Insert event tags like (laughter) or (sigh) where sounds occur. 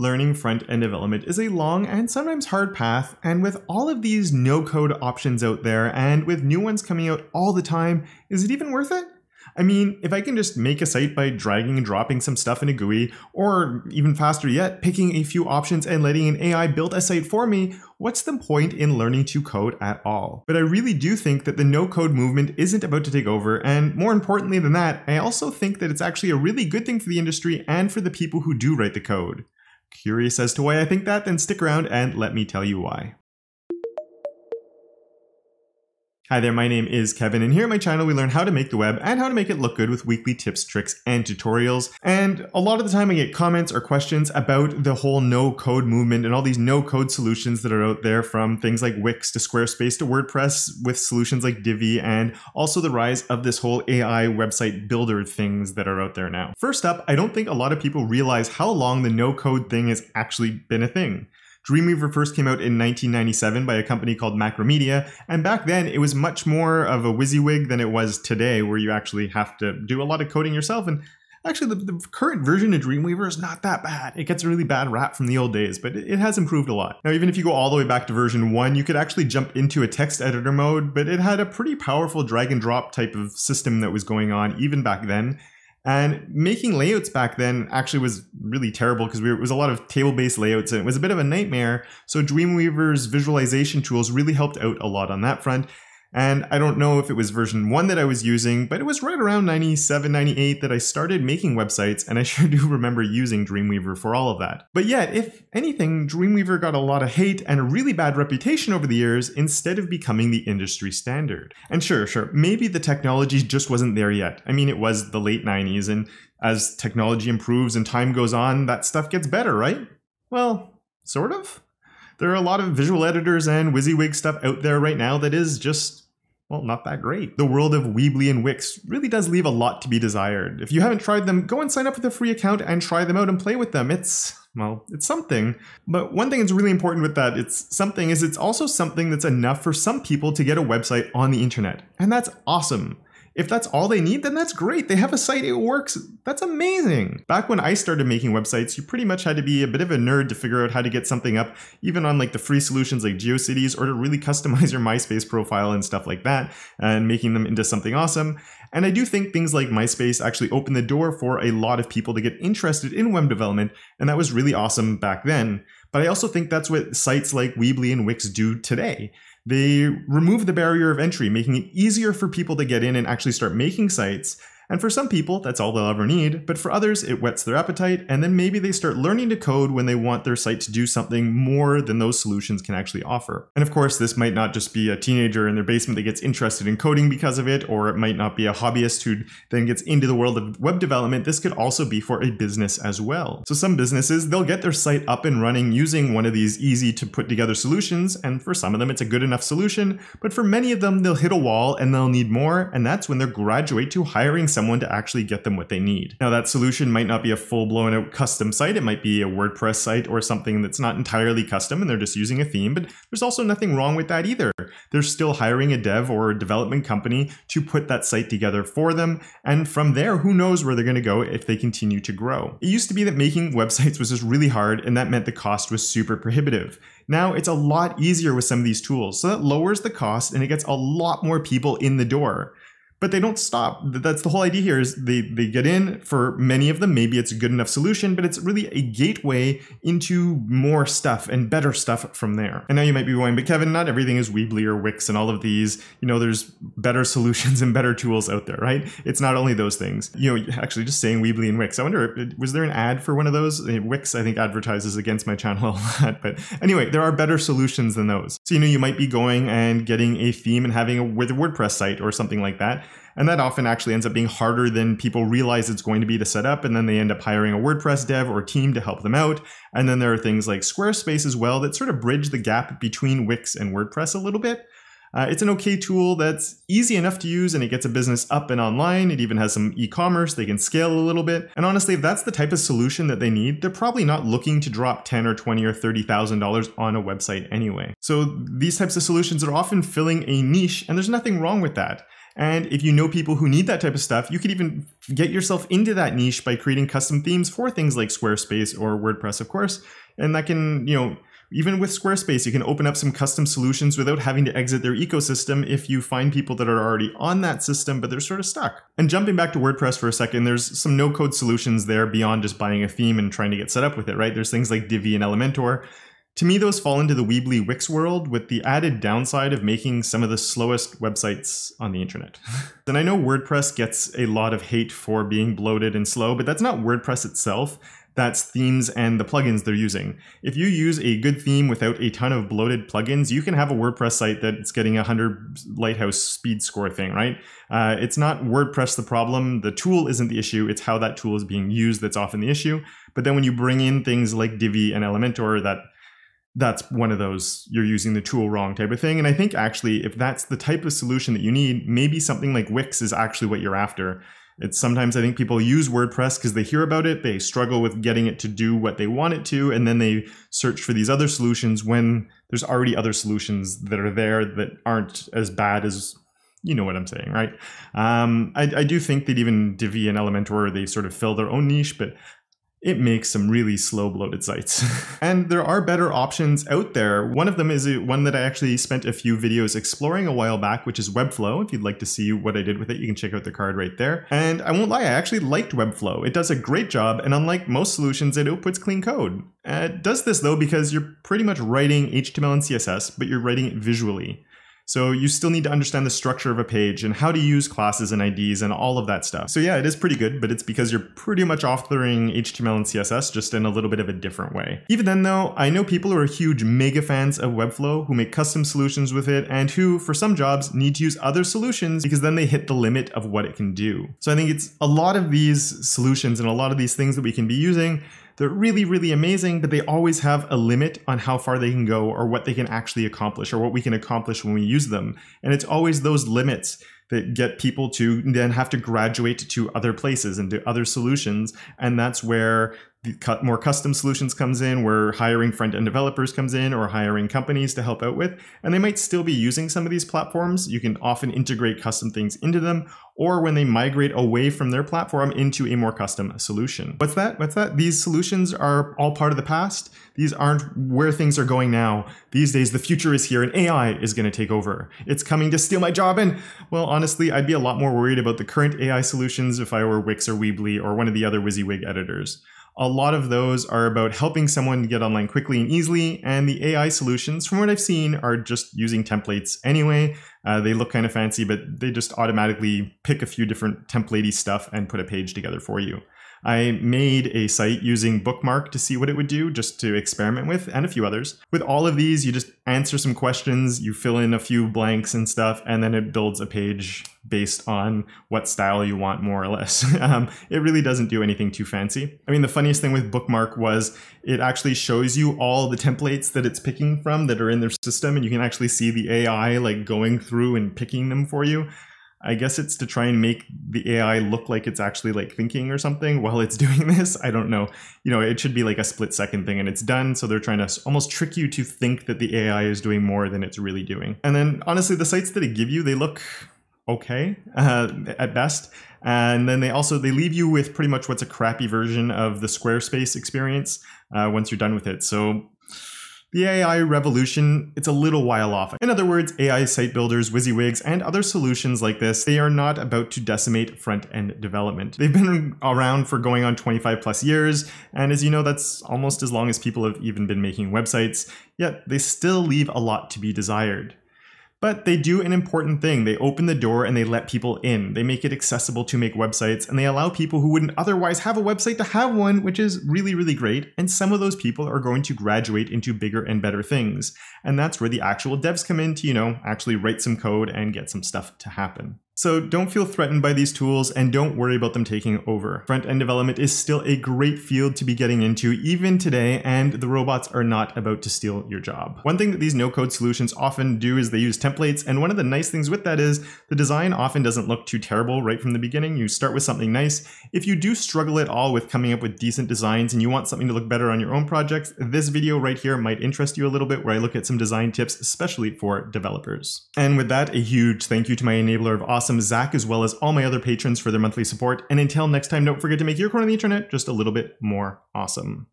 Learning front end development is a long and sometimes hard path, and with all of these no code options out there and with new ones coming out all the time, is it even worth it? I mean, if I can just make a site by dragging and dropping some stuff in a GUI, or even faster yet, picking a few options and letting an AI build a site for me, what's the point in learning to code at all? But I really do think that the no code movement isn't about to take over, and more importantly than that, I also think that it's actually a really good thing for the industry and for the people who do write the code curious as to why I think that, then stick around and let me tell you why. Hi there, my name is Kevin, and here at my channel we learn how to make the web and how to make it look good with weekly tips, tricks, and tutorials. And a lot of the time I get comments or questions about the whole no-code movement and all these no-code solutions that are out there from things like Wix to Squarespace to WordPress with solutions like Divi and also the rise of this whole AI website builder things that are out there now. First up, I don't think a lot of people realize how long the no-code thing has actually been a thing. Dreamweaver first came out in 1997 by a company called Macromedia, and back then it was much more of a WYSIWYG than it was today, where you actually have to do a lot of coding yourself. And actually, the, the, current version of Dreamweaver is not that bad. It gets a really bad rap from the old days, but it, it has improved a lot. Now, even if you go all the way back to version 1, you could actually jump into a text editor mode, but it had a pretty powerful drag and drop type of system that was going on even back then. And making layouts back then actually was really terrible because we it was a lot of table-based layouts and it was a bit of a nightmare. So Dreamweaver's visualization tools really helped out a lot on that front. And I don't know if it was version 1 that I was using, but it was right around 97, 98 that I started making websites, and I (laughs) sure do remember using Dreamweaver for all of that. But yet, if anything, Dreamweaver got a lot of hate and a really bad reputation over the years instead of becoming the industry standard. And sure, sure, maybe the technology just wasn't there yet. I mean, it was the late 90s, and as technology improves and time goes on, that stuff gets better, right? Well, sort of? there are a lot of visual editors and WYSIWYG stuff out there right now that is just well, not that great. The world of Weebly and Wix really does leave a lot to be desired. If you haven't tried them, go and sign up for the free account and try them out and play with them. It's, well, it's something. But one thing that's really important with that it's something is it's also something that's enough for some people to get a website on the internet. And that's awesome. If that's all they need, then that's great. They have a site, it works. That's amazing. Back when I started making websites, you pretty much had to be a bit of a nerd to figure out how to get something up, even on like the free solutions like GeoCities or to really customize (laughs) your MySpace profile and stuff like that and making them into something awesome. And I do think things like MySpace actually opened the door for a lot of people to get interested in web development, and that was really awesome back then. But I also think that's what sites like Weebly and Wix do today. They remove the barrier of entry, making it easier for people to get in and actually start making sites and for some people, that's all they'll ever need, but for others, it whets their appetite, and then maybe they start learning to code when they want their site to do something more than those solutions can actually offer. And of course, this might not just be a teenager in their basement that gets interested in coding because of it, or it might not be a hobbyist who then gets into the world of web development. This could also be for a business as well. So some businesses, they'll get their site up and running using one of these easy to put together solutions, and for some of them, it's a good enough solution, but for many of them, they'll hit a wall and they'll need more, and that's when they'll graduate to hiring someone to actually get them what they need. Now that solution might not be a full blown out custom site, it might be a WordPress site or something that's not entirely custom and they're just using a theme, but there's also nothing wrong with that either. They're still hiring a dev or a development company to put that site together for them, and from there, who knows where they're gonna go if they continue to grow. It used to be that making websites was just really hard and that meant the cost was super prohibitive. Now it's a lot easier with some of these tools, so that lowers the cost and it gets a lot more people in the door but they don't stop. That's the whole idea here is they, they get in for many of them. Maybe it's a good enough solution, but it's really a gateway into more stuff and better stuff from there. And now you might be going, but Kevin, not everything is Weebly or Wix and all of these. You know, there's better (laughs) solutions and better tools out there, right? It's not only those things. You know, actually just saying Weebly and Wix. I wonder, uh, was there an ad for one of those? Uh, Wix, I think, advertises against my channel (laughs) a lot. But anyway, there are better solutions than those. So, you know, you might be going and getting a theme and having a with a WordPress site or something like that and that often actually ends up being harder than people realize it's going to be to set up. And then they end up hiring a WordPress dev or team to help them out. And then there are things like Squarespace as well that sort of bridge the gap between Wix and WordPress a little bit. Uh, it's an okay tool that's easy enough to use and it gets a business up and online. It even has some e commerce, they can scale a little bit. And honestly, if that's the type of solution that they need, they're probably not looking to drop 10 or 20 or $30,000 on a website anyway. So these types of solutions are often filling a niche, and there's nothing wrong with that. And if you know people who need that type of stuff, you could even get yourself into that niche by creating custom themes for things like Squarespace or WordPress, of course. And that can, you know, even with Squarespace, you can open up some custom solutions without having to exit their ecosystem if you find people that are already on that system, but they're sort of stuck. And jumping back to WordPress for a second, there's some no code solutions there beyond just buying a theme and trying to get set up with it, right? There's things like Divi and Elementor to me, those fall into the Weebly Wix world with the added downside of making some of the slowest websites on the internet. (laughs) and I know WordPress gets a lot of hate for being bloated and slow, but that's not WordPress itself. That's themes and the plugins they're using. If you use a good theme without a ton of bloated plugins, you can have a WordPress site that's getting a 100 lighthouse speed score thing, right? Uh, it's not WordPress the problem. The tool isn't the issue. It's how that tool is being used that's often the issue. But then when you bring in things like Divi and Elementor that that's one of those you're using the tool wrong type of thing. And I think actually, if that's the type of solution that you need, maybe something like Wix is actually what you're after. It's sometimes I think people use WordPress because they hear about it, they struggle with getting it to do what they want it to, and then they search for these other solutions when there's already other solutions that are there that aren't as bad as you know what I'm saying, right? Um, I, I, do think that even Divi and Elementor they sort of fill their own niche, but it makes some really slow bloated sites. (laughs) and there are better options out there. One of them is one that I actually spent a few videos exploring a while back, which is Webflow. If you'd like to see what I did with it, you can check out the card right there. And I won't lie, I actually liked Webflow. It does a great job, and unlike most solutions, it outputs clean code. Uh, it does this though because you're pretty much writing HTML and CSS, but you're writing it visually. So you still need to understand the structure of a page and how to use classes and IDs and all of that stuff. So yeah, it is pretty good, but it's because you're pretty much authoring HTML and CSS just in a little bit of a different way. Even then though, I know people who are huge mega fans of Webflow who make custom solutions with it and who, for some jobs, need to use other solutions because then they hit the limit of what it can do. So I think it's a lot of these solutions and a lot of these things that we can be using they're really, really amazing, but they always have a limit on how far they can go or what they can actually accomplish or what we can accomplish when we use them. And it's always those limits that get people to then have to graduate to other places and to other solutions. And that's where more custom solutions comes in where hiring front end developers comes in or hiring companies to help out with and they might still be using some of these platforms you can often integrate custom things into them or when they migrate away from their platform into a more custom solution what's that what's that these solutions are all part of the past these aren't where things are going now these days the future is here and ai is going to take over it's coming to steal my job and well honestly i'd be a lot more worried about the current ai solutions if i were wix or weebly or one of the other wysiwyg editors a lot of those are about helping someone get online quickly and easily, and the AI solutions, from what I've seen, are just using templates anyway. Uh, they look kind of fancy, but they just automatically pick a few different templatey stuff and put a page together for you. I made a site using Bookmark to see what it would do, just to experiment with, and a few others. With all of these, you just answer some questions, you fill in a few blanks and stuff, and then it builds a page based on what style you want, more or less. (laughs) um, it really doesn't do anything too fancy. I mean, the funniest thing with Bookmark was it actually shows you all the templates that it's picking from that are in their system, and you can actually see the AI like going through and picking them for you. I guess it's to try and make the AI look like it's actually like thinking or something while it's (laughs) doing this. I don't know. You know, it should be like a split second thing and it's done. So they're trying to almost trick you to think that the AI is doing more than it's really doing. And then honestly, the sites that it give you, they look okay uh, at best and then they also they leave you with pretty much what's a crappy version of the squarespace experience uh, once you're done with it so the AI revolution, it's a little while off. In other words, AI site builders, WYSIWYGs, and other solutions like this, they are not about to decimate front-end development. They've been around for going on 25 plus years, and as you know, that's almost as long as people have even been making websites, yet they still leave a lot to be desired. But they do an important thing. They open the door and they let people in. They make it accessible to make websites and they allow people who wouldn't otherwise have a website to have one, which is really, really great. And some of those people are going to graduate into bigger and better things. And that's where the actual devs come in to, you know, actually write some code and get some stuff to happen. So don't feel threatened by these tools and don't worry about them taking over. Front end development is still a great field to be getting into even today, and the robots are not about to steal your job. One thing that these no code solutions often do is they use templates. And one of the nice things with that is the design often doesn't look too terrible right from the beginning. You start with something nice. If you do struggle at all with coming up with decent designs and you want something to look better on your own projects, this video right here might interest you a little bit where I look at some design tips, especially for developers. And with that, a huge thank you to my enabler of awesome, Zach, as well as all my other patrons for their monthly support. And until next time, don't forget to make your corner of the internet just a little bit more awesome.